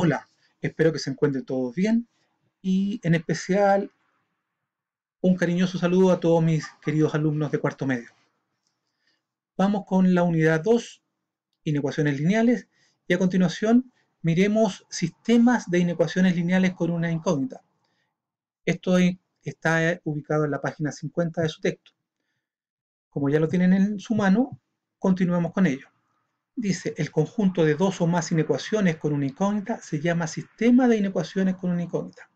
Hola, espero que se encuentren todos bien y en especial un cariñoso saludo a todos mis queridos alumnos de cuarto medio. Vamos con la unidad 2, inecuaciones lineales, y a continuación miremos sistemas de inecuaciones lineales con una incógnita. Esto está ubicado en la página 50 de su texto. Como ya lo tienen en su mano, continuemos con ello. Dice, el conjunto de dos o más inecuaciones con una incógnita se llama sistema de inecuaciones con una incógnita.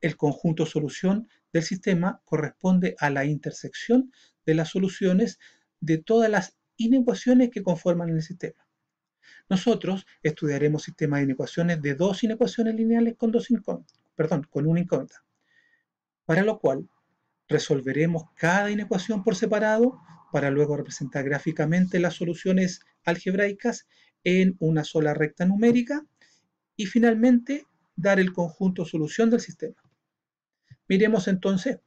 El conjunto solución del sistema corresponde a la intersección de las soluciones de todas las inecuaciones que conforman el sistema. Nosotros estudiaremos sistemas de inecuaciones de dos inecuaciones lineales con, dos perdón, con una incógnita, para lo cual resolveremos cada inecuación por separado para luego representar gráficamente las soluciones algebraicas en una sola recta numérica y finalmente dar el conjunto solución del sistema. Miremos entonces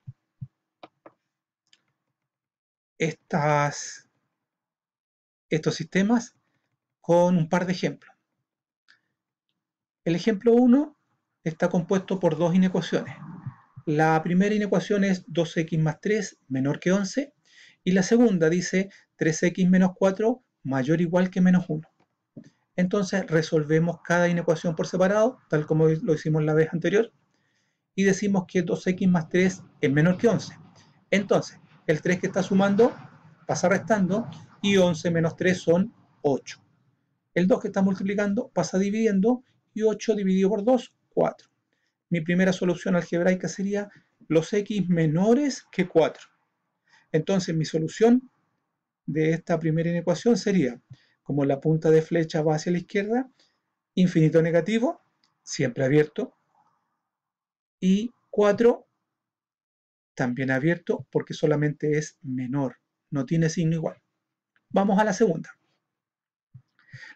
estas, estos sistemas con un par de ejemplos. El ejemplo 1 está compuesto por dos inecuaciones. La primera inecuación es 2x más 3 menor que 11 y la segunda dice 3x menos 4 mayor o igual que menos 1. Entonces resolvemos cada inecuación por separado, tal como lo hicimos la vez anterior, y decimos que 2x más 3 es menor que 11. Entonces, el 3 que está sumando pasa restando, y 11 menos 3 son 8. El 2 que está multiplicando pasa dividiendo, y 8 dividido por 2, 4. Mi primera solución algebraica sería los x menores que 4. Entonces mi solución de esta primera inecuación sería, como la punta de flecha va hacia la izquierda, infinito negativo, siempre abierto, y 4 también abierto porque solamente es menor, no tiene signo igual. Vamos a la segunda.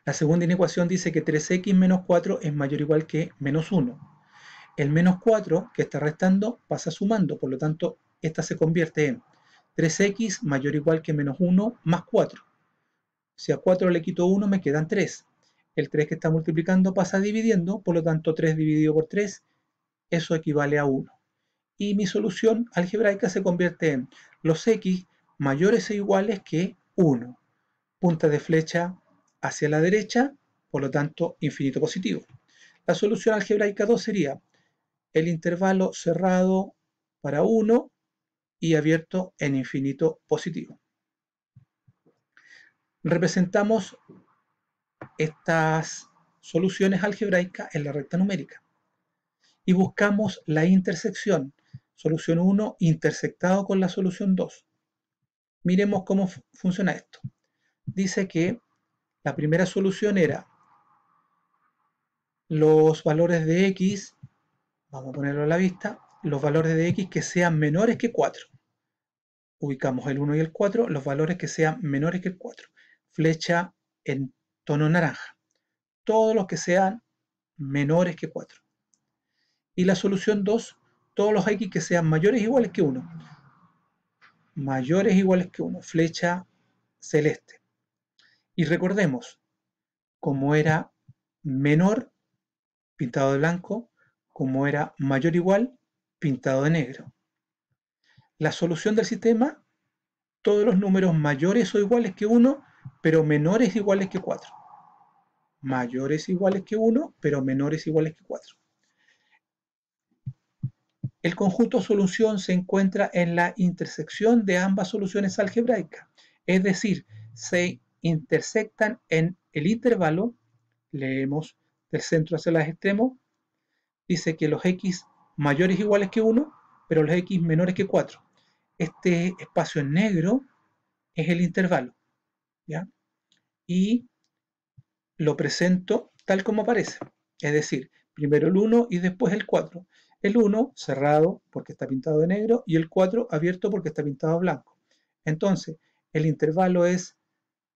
La segunda inecuación dice que 3x menos 4 es mayor o igual que menos 1. El menos 4 que está restando pasa sumando, por lo tanto, esta se convierte en 3x mayor o igual que menos 1 más 4. Si a 4 le quito 1 me quedan 3. El 3 que está multiplicando pasa dividiendo, por lo tanto 3 dividido por 3, eso equivale a 1. Y mi solución algebraica se convierte en los x mayores o iguales que 1. Punta de flecha hacia la derecha, por lo tanto infinito positivo. La solución algebraica 2 sería el intervalo cerrado para 1 y abierto en infinito positivo. Representamos estas soluciones algebraicas en la recta numérica y buscamos la intersección, solución 1 intersectado con la solución 2. Miremos cómo funciona esto. Dice que la primera solución era los valores de x, vamos a ponerlo a la vista, los valores de x que sean menores que 4. Ubicamos el 1 y el 4, los valores que sean menores que el 4. Flecha en tono naranja. Todos los que sean menores que 4. Y la solución 2, todos los x que sean mayores o iguales que 1. Mayores o iguales que 1. Flecha celeste. Y recordemos, como era menor, pintado de blanco, como era mayor o igual, pintado de negro. La solución del sistema, todos los números mayores o iguales que 1, pero menores o iguales que 4. Mayores iguales que 1, pero menores iguales que 4. El conjunto solución se encuentra en la intersección de ambas soluciones algebraicas, es decir, se intersectan en el intervalo, leemos del centro hacia el extremos, dice que los x mayores o iguales que 1, pero los x menores que 4. Este espacio en negro es el intervalo. ¿ya? Y lo presento tal como aparece. Es decir, primero el 1 y después el 4. El 1 cerrado porque está pintado de negro y el 4 abierto porque está pintado blanco. Entonces, el intervalo es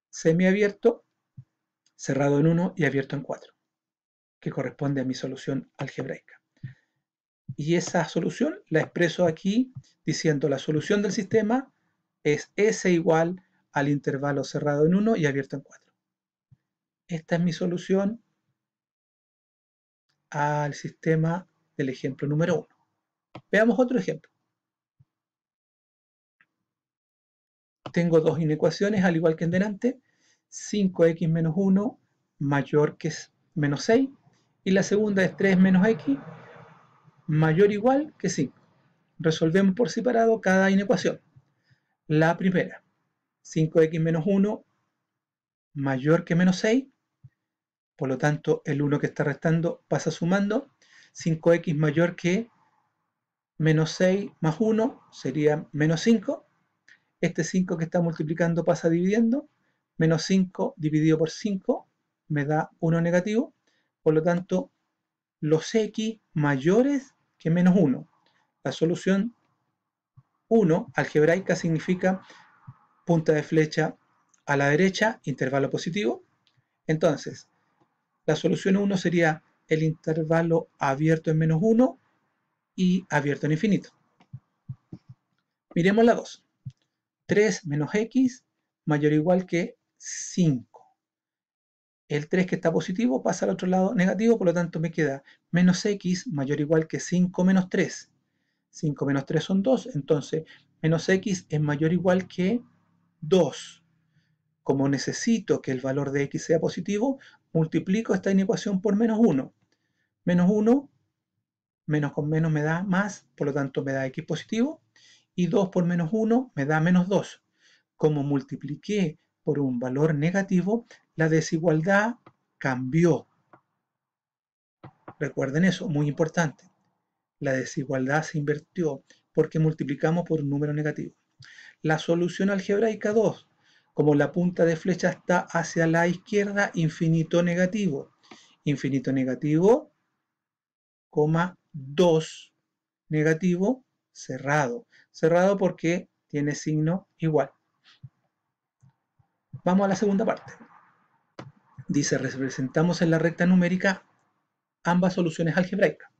semiabierto, cerrado en 1 y abierto en 4, que corresponde a mi solución algebraica. Y esa solución la expreso aquí diciendo la solución del sistema es S igual al intervalo cerrado en 1 y abierto en 4. Esta es mi solución al sistema del ejemplo número 1. Veamos otro ejemplo. Tengo dos inecuaciones al igual que en delante. 5x menos 1 mayor que menos 6. Y la segunda es 3 menos x mayor o igual que 5. Resolvemos por separado cada inecuación. La primera, 5x menos 1 mayor que menos 6. Por lo tanto, el 1 que está restando pasa sumando. 5x mayor que menos 6 más 1 sería menos 5. Este 5 que está multiplicando pasa dividiendo. Menos 5 dividido por 5 me da 1 negativo. Por lo tanto, los x mayores que menos 1. La solución 1 algebraica significa punta de flecha a la derecha, intervalo positivo. Entonces, la solución 1 sería el intervalo abierto en menos 1 y abierto en infinito. Miremos la 2. 3 menos x mayor o igual que 5 el 3 que está positivo pasa al otro lado negativo, por lo tanto me queda menos x mayor o igual que 5 menos 3. 5 menos 3 son 2, entonces menos x es mayor o igual que 2. Como necesito que el valor de x sea positivo, multiplico esta inecuación por menos 1. Menos 1, menos con menos me da más, por lo tanto me da x positivo. Y 2 por menos 1 me da menos 2. Como multipliqué por un valor negativo, la desigualdad cambió. Recuerden eso, muy importante. La desigualdad se invirtió porque multiplicamos por un número negativo. La solución algebraica 2, como la punta de flecha está hacia la izquierda, infinito negativo. Infinito negativo, coma 2 negativo, cerrado. Cerrado porque tiene signo igual. Vamos a la segunda parte. Dice, representamos en la recta numérica ambas soluciones algebraicas.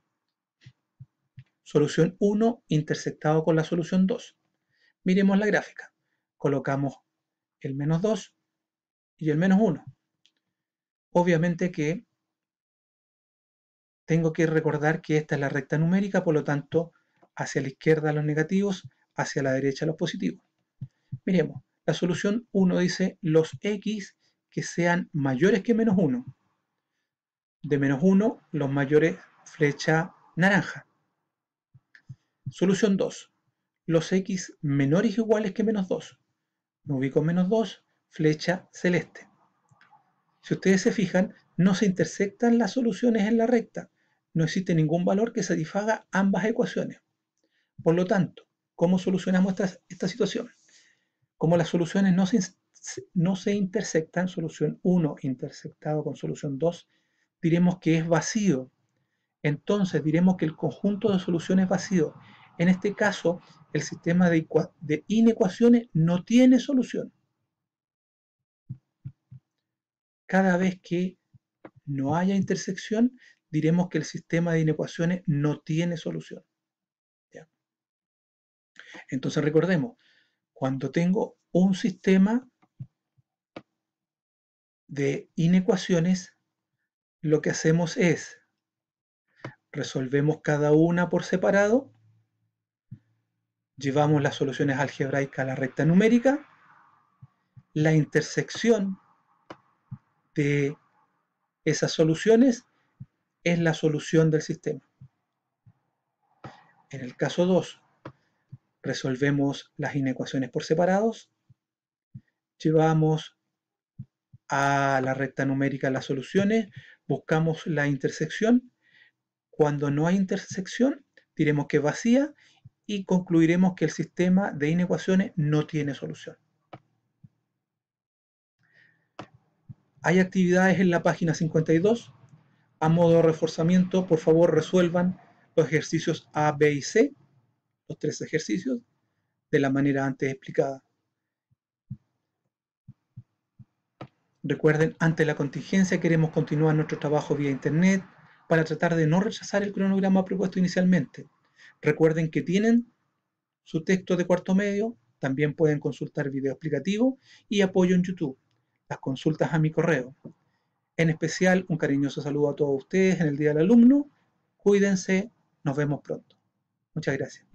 Solución 1 intersectado con la solución 2. Miremos la gráfica. Colocamos el menos 2 y el menos 1. Obviamente que tengo que recordar que esta es la recta numérica, por lo tanto, hacia la izquierda los negativos, hacia la derecha los positivos. Miremos, la solución 1 dice los x que sean mayores que menos 1. De menos 1, los mayores flecha naranja. Solución 2. Los x menores o iguales que menos 2. Me ubico en menos 2, flecha celeste. Si ustedes se fijan, no se intersectan las soluciones en la recta. No existe ningún valor que satisfaga ambas ecuaciones. Por lo tanto, ¿cómo solucionamos esta, esta situación? Como las soluciones no se, no se intersectan, solución 1 intersectado con solución 2, diremos que es vacío. Entonces diremos que el conjunto de soluciones es vacío. En este caso, el sistema de, de inecuaciones no tiene solución. Cada vez que no haya intersección, diremos que el sistema de inecuaciones no tiene solución. Entonces recordemos, cuando tengo un sistema de inecuaciones, lo que hacemos es resolvemos cada una por separado, llevamos las soluciones algebraicas a la recta numérica, la intersección de esas soluciones es la solución del sistema. En el caso 2, resolvemos las inecuaciones por separados, llevamos a la recta numérica las soluciones, buscamos la intersección. Cuando no hay intersección, diremos que es vacía y concluiremos que el sistema de inecuaciones no tiene solución. Hay actividades en la página 52. A modo de reforzamiento, por favor resuelvan los ejercicios A, B y C los tres ejercicios de la manera antes explicada. Recuerden, ante la contingencia queremos continuar nuestro trabajo vía Internet para tratar de no rechazar el cronograma propuesto inicialmente. Recuerden que tienen su texto de cuarto medio, también pueden consultar video explicativo y apoyo en YouTube. Las consultas a mi correo. En especial, un cariñoso saludo a todos ustedes en el Día del Alumno. Cuídense, nos vemos pronto. Muchas gracias.